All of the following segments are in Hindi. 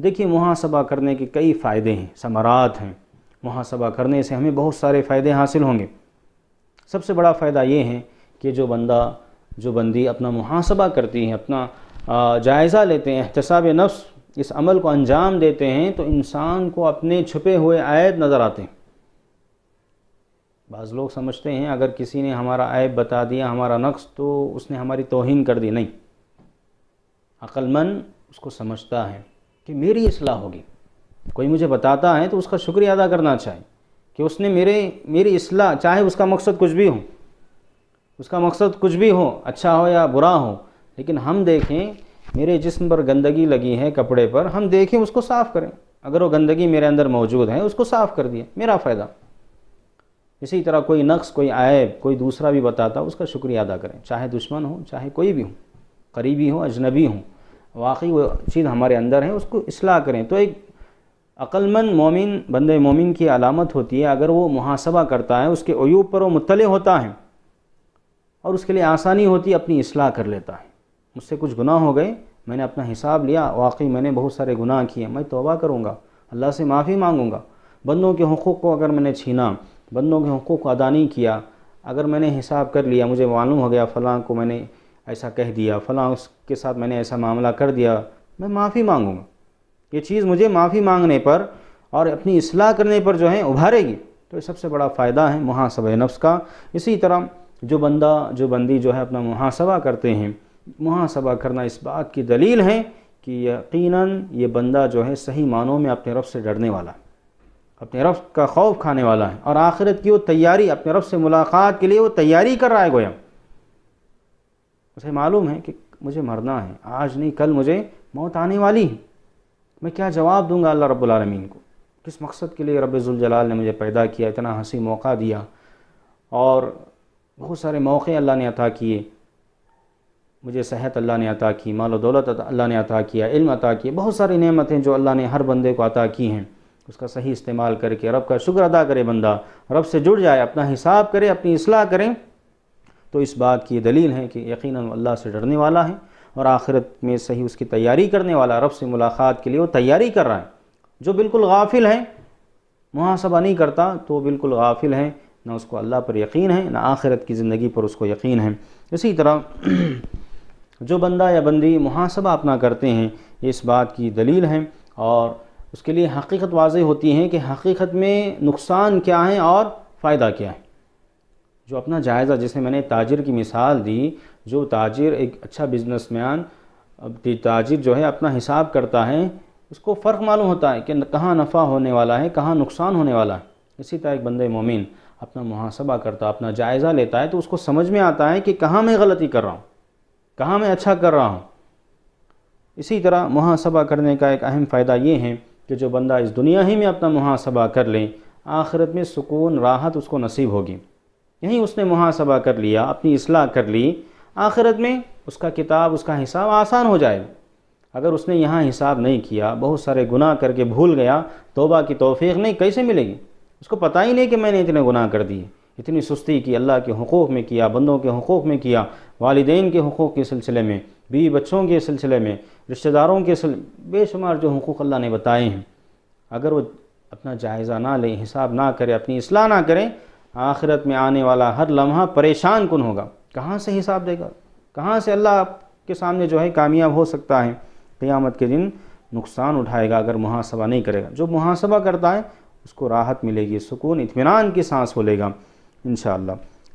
देखिए महासभा करने के कई फ़ायदे हैं समरात हैं महासभा करने से हमें बहुत सारे फ़ायदे हासिल होंगे सबसे बड़ा फ़ायदा ये है कि जो बंदा जो बंदी अपना मुहासबा करती है अपना जायज़ा लेते हैं एहतसाब नफ्स इस अमल को अंजाम देते हैं तो इंसान को अपने छुपे हुए आयत नज़र आते हैं बाज़ लोग समझते हैं अगर किसी ने हमारा ऐब बता दिया हमारा नक्स तो उसने हमारी तोहन कर दी नहीं अक्लमंद उसको समझता है कि मेरी असलाह होगी कोई मुझे बताता है तो उसका शुक्रिया अदा करना चाहिए कि उसने मेरे मेरी असलाह चाहे उसका मकसद कुछ भी हो उसका मकसद कुछ भी हो अच्छा हो या बुरा हो लेकिन हम देखें मेरे जिस्म पर गंदगी लगी है कपड़े पर हम देखें उसको साफ़ करें अगर वो गंदगी मेरे अंदर मौजूद है उसको साफ़ कर दिया मेरा फ़ायदा इसी तरह कोई नक्स कोई आयब कोई दूसरा भी बताता उसका शुक्रिया अदा करें चाहे दुश्मन हो चाहे कोई भी हो करीबी हो अजनबी हों वाकई वो चीज़ हमारे अंदर है उसको असलाह करें तो एक अक्लमंद मोमिन बंद मोमिन की अलामत होती है अगर वो मुहासबा करता है उसके अयूब पर वो मुतल होता है और उसके लिए आसानी होती है अपनी असलाह कर लेता है मुझसे कुछ गुनाह हो गए मैंने अपना हिसाब लिया वाकई मैंने बहुत सारे गुनाह किए मैं तोबा करूँगा अल्लाह से माफ़ी मांगूँगा बंदों के हकूक़ को अगर मैंने छीना बंदों के हकूक़ को अदा नहीं किया अगर मैंने हिसाब कर लिया मुझे मालूम हो गया फ़लाँ को मैंने ऐसा कह दिया फलां उसके साथ मैंने ऐसा मामला कर दिया मैं माफ़ी मांगूंगा ये चीज़ मुझे माफ़ी मांगने पर और अपनी असलाह करने पर जो है उभारेगी तो ये सबसे बड़ा फ़ायदा है मुहासब नफ्स का इसी तरह जो बंदा जो बंदी जो है अपना मुहासबा करते हैं मुहासबा करना इस बात की दलील है कि यकीनन ये बंदा जो है सही मानों में अपने रब से डरने वाला है अपने रब का खौफ खाने वाला है और आखिरत की वो तैयारी अपने रब से मुलाकात के लिए वो तैयारी कर रहा है गोया उसे मालूम है कि मुझे मरना है आज नहीं कल मुझे मौत आने वाली है मैं क्या जवाब दूंगा अल्लाह रब्बुल को किस मकसद के लिए रबाल ने मुझे पैदा किया इतना हंसी मौका दिया और बहुत सारे मौक़े अल्लाह ने अता किए मुझे सेहत अल्लाह ने अता की माल दौलत अल्लाह ने अता किया इल्म अता किए बहुत सारी नेमतें जो अल्लाह ने हर बंदे को अता की हैं उसका सही इस्तेमाल करके रब का शुक्र अदा करे बंदा रब से जुड़ जाए अपना हिसाब करे अपनी असलाह करें तो इस बात की दलील है कि यकीन अल्लाह से डरने वाला है और आखिरत में सही उसकी तैयारी करने वाला रब से मुलाकात के लिए वो तैयारी कर रहा है जो बिल्कुल गाफिल है मुहासबा नहीं करता तो बिल्कुल गाफिल है ना उसको अल्लाह पर यकीन है ना आखिरत की ज़िंदगी पर उसको यकीन है इसी तरह जो बंदा या बंदी मुहासबा अपना करते हैं इस बात की दलील है और उसके लिए हकीकत वाज होती है कि हकीकत में नुकसान क्या है और फ़ायदा क्या है जो अपना जायज़ा जैसे मैंने ताजिर की मिसाल दी जो ताजिर एक अच्छा बिजनेसमैन अब ताजिर जो है अपना हिसाब करता है उसको फ़र्क मालूम होता है कि कहाँ नफ़ा होने वाला है कहाँ नुकसान होने वाला है इसी तरह एक बंद मोमिन अपना मुहासबा करता अपना जायज़ा लेता है तो उसको समझ में आता है कि कहाँ मैं गलती कर रहा हूँ कहाँ मैं अच्छा कर रहा हूँ इसी तरह मुहासबा करने का एक अहम फ़ायदा ये है कि जो बंदा इस दुनिया ही में अपना मुहासबा कर ले आखिरत में सुकून राहत उसको नसीब होगी यहीं उसने मुहासबा कर लिया अपनी असलाह कर ली आखिरत में उसका किताब उसका हिसाब आसान हो जाएगा अगर उसने यहाँ हिसाब नहीं किया बहुत सारे गुनाह करके भूल गया तोबा की तोफ़ी नहीं कैसे मिलेगी उसको पता ही नहीं कि मैंने इतने गुनाह कर दिए इतनी सुस्ती की अल्लाह के हकूक़ में किया बंदों के हकूक़ में किया वालदेन के हकूक़ के सिलसिले में बी बच्चों के सिलसिले में रिश्तेदारों के सिल बेशुमार जो हकूक़ अल्लाह ने बताए हैं अगर वो अपना जायज़ा ना लें हिसाब ना करें अपनी असलाह ना करें आखिरत में आने वाला हर लम्हा परेशान कन होगा कहाँ से हिसाब देगा कहाँ से अल्लाह के सामने जो है कामयाब हो सकता है क़यामत के दिन नुकसान उठाएगा अगर मुहासबा नहीं करेगा जो मुहासबा करता है उसको राहत मिलेगी सुकून इतमान की सांस हो लेगा इन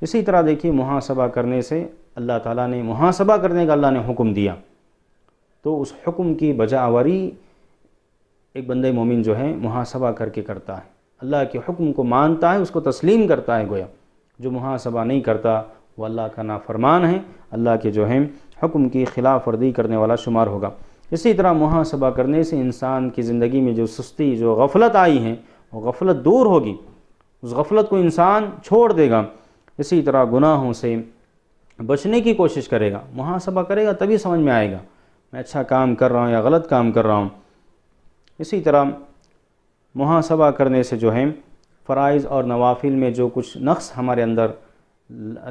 इसी तरह देखिए मुहासबा करने से अल्लाह ताला ने मुहासबा करने का अल्लाह ने हुक्म दिया तो उस हुक्म की बजावरी एक बंदे मोमिन जो है मुहासबा करके करता है अल्लाह के हुक्म को मानता है उसको तस्लीम करता है गोया जो मुहासबा नहीं करता वो अल्लाह का नाफरमान है अल्लाह के जो है हुक्म की खिलाफ वर्दी करने वाला शुमार होगा इसी तरह मुहासबा करने से इंसान की ज़िंदगी में जो सुस्ती जो गफलत आई है वो गफलत दूर होगी उस गफलत को इंसान छोड़ देगा इसी तरह गुनाहों से बचने की कोशिश करेगा मुहासबा करेगा तभी समझ में आएगा मैं अच्छा काम कर रहा हूँ या गलत काम कर रहा हूँ इसी तरह महासभा करने से जो है फ़रज़ और नवाफिल में जो कुछ नक्स हमारे अंदर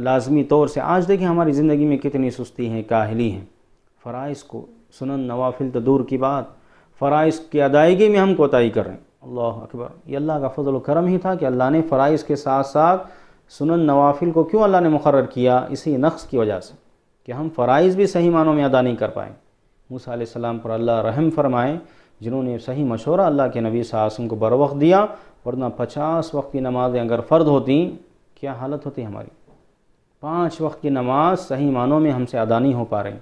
लाजमी तौर से आज देखिए हमारी ज़िंदगी में कितनी सुस्ती है काहली है फ़राइज़ को सुनन नवाफिल तो दूर की बात फ़राइज़ की अदायगी में हम कोताही कर रहे हैं अल्लाह अकबर ये अल्लाह का फजल करम ही था कि अल्लाह ने फ़राइज के साथ साथ सुनन नवाफिल को क्यों अल्लाह ने मुकर किया इसी नक्स की वजह से कि हम फ़रज़ भी सही मानों में अदा नहीं कर पाए मूसा पर अल्लाह रहम फरमाएँ जिन्होंने सही मशवरा अल्लाह के नबी सासम को बर वक्त दिया वरना पचास वक्त की नमाज़ें अगर फ़र्द होती क्या हालत होती हमारी पाँच वक्त की नमाज सही मानों में हमसे अदा नहीं हो पा रही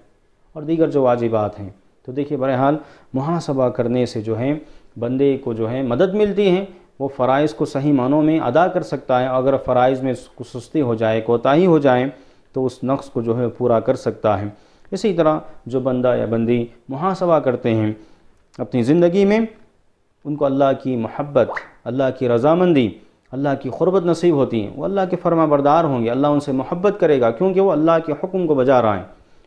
और दीगर जो वाजिबात हैं तो देखिए बहरहाल मुहासबा करने से जो है बंदे को जो है मदद मिलती है वो फ़राइज़ को सही मानों में अदा कर सकता है अगर फ़राइज़ में सुस्ती हो जाए कोताही हो जाए तो उस नक्स को जो है पूरा कर सकता है इसी तरह जो बंदा या बंदी मुहासबा करते हैं अपनी ज़िंदगी में उनको अल्लाह की मोहब्बत अल्लाह की रजामंदी अल्लाह की ग़ुरबत नसीब होती है वो अल्लाह के फरमा बरदार होंगे अल्लाह उनसे मोहब्बत करेगा क्योंकि वो अल्लाह के हुक्म को बजा रहा है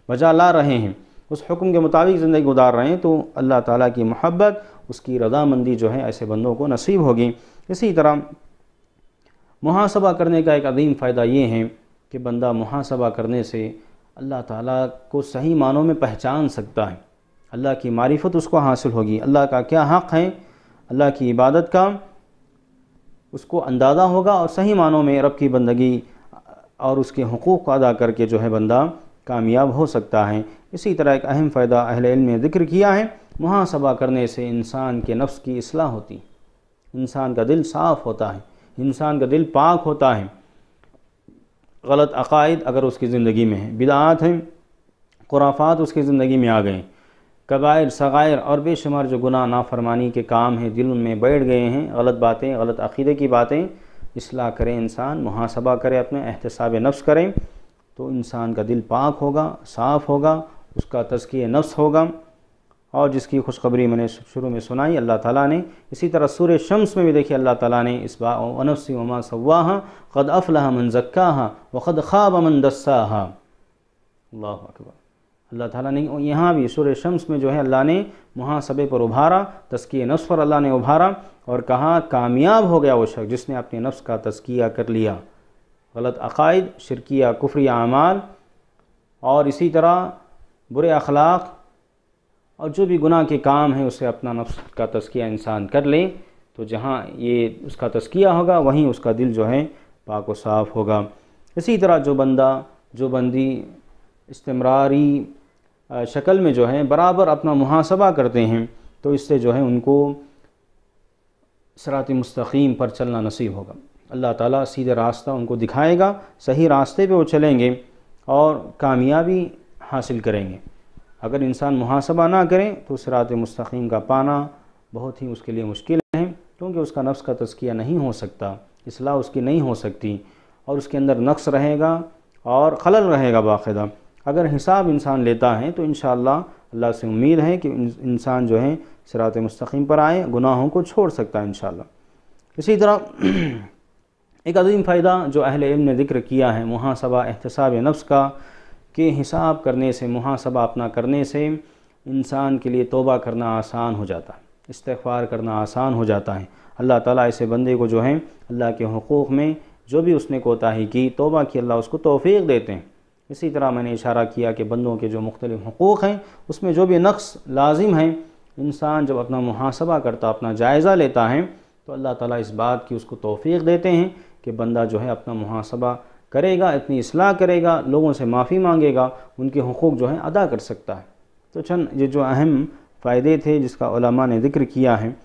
बजा ला रहे हैं उस हुक्म के मुताबिक ज़िंदगी गुजार रहे हैं तो अल्लाह ताला की मोहब्बत उसकी रजामंदी जो है ऐसे बंदों को नसीब होगी इसी तरह मुहासबा करने का एक अदीम फ़ायदा ये है कि बंदा मुहासबा करने से अल्लाह ताला को सही मानों में पहचान सकता है अल्लाह की मारिफत उसको हासिल होगी अल्लाह का क्या हक़ है अल्लाह की इबादत का उसको अंदाज़ा होगा और सही मानों में रब की बंदगी और उसके हकूक़ को अदा करके जो है बंदा कामयाब हो सकता है इसी तरह एक अहम फ़ायदा अहल ने जिक्र किया है मुहासबा करने से इंसान के नफ्स की असलाह होती इंसान का दिल साफ़ होता है इंसान का दिल पाक होता है गलत अकायद अगर उसकी ज़िंदगी में है बिदात हैं खुराफात उसकी ज़िंदगी में आ गए कबायर सग़ायर और बेशुमार जो गुनाह नाफरमानी के काम हैं दिल उनमें बैठ गए हैं गलत बातें गलत अकीदे की बातें इसलाह करें इंसान मुहासबा करें अपने एहतसाब नफ्स करें तो इंसान का दिल पाक होगा साफ़ होगा उसका तस्की नफ्स होगा और जिसकी खुशखबरी मैंने शुरू में सुनाई अल्लाह ताला ने इसी तरह सूर्य शम्स में भी देखिए अल्लाह ताला ने इस बानफ़ी वमा सवाहा क़द अफ़ला मन जक्का व ख़द ख़्वाब मन दस्सा अल्लाह अकबर अल्लाह ताला ने यहाँ भी सुर शम्स में जो है अल्लाह ने महासबे पर उभारा तस्किया नफ्स पर अल्लाह ने उभारा और कहा कामयाब हो गया वो शख्स जिसने अपने नफ्स का तस्किया कर लिया गलत अकायद शिरकिया कुफरी अमाल और इसी तरह बुरे अखलाक और जो भी गुनाह के काम हैं उसे अपना नफ्स का तस्किया इंसान कर ले तो जहाँ ये उसका तस्किया होगा वहीं उसका दिल जो है पाक व साफ़ होगा इसी तरह जो बंदा जो बंदी इस्तेमरारी शक्ल में जो है बराबर अपना मुहासबा करते हैं तो इससे जो है उनको सरात मुस्तकीम पर चलना नसीब होगा अल्लाह ताला सीधे रास्ता उनको दिखाएगा सही रास्ते पे वो चलेंगे और कामयाबी हासिल करेंगे अगर इंसान मुहासबा ना करें तो सरात मुस्तकीम का पाना बहुत ही उसके लिए मुश्किल है क्योंकि उसका नफ्स का तस्किया नहीं हो सकता असलाह उसकी नहीं हो सकती और उसके अंदर नक्स रहेगा और खलल रहेगा बाकायदा अगर हिसाब इंसान लेता है तो इन अल्लाह से उम्मीद है कि इंसान जो है सरात मस्तकीम पर आए गुनाहों को छोड़ सकता है इन इसी तरह एक अजीम फ़ायदा जो अहल इल्म ने जिक्र किया है मुहासबा एहतसाब नफ्स का कि हिसाब करने से मुहासबा अपना करने से इंसान के लिए तोबा करना आसान हो जाता है इस्तफ़ार करना आसान हो जाता है अल्लाह ताला ऐसे बंदे को जो है अल्लाह के हकूक़ में जो भी उसने कोताही की तोबा की अल्लाह उसको तोफ़ी देते हैं इसी तरह मैंने इशारा किया कि बंदों के जो मुख्तलि हकूक़ हैं उसमें जो भी नक्स लाजिम हैं इंसान जब अपना मुहासबा करता अपना जायज़ा लेता है तो अल्लाह ताली इस बात की उसको तोफ़ी देते हैं कि बंदा जो है अपना मुहासबा करेगा इतनी असलाह करेगा लोगों से माफ़ी मांगेगा उनके हकूक़ जो है अदा कर सकता है तो चंद ये जो अहम फ़ायदे थे जिसका ने ज़िक्र किया है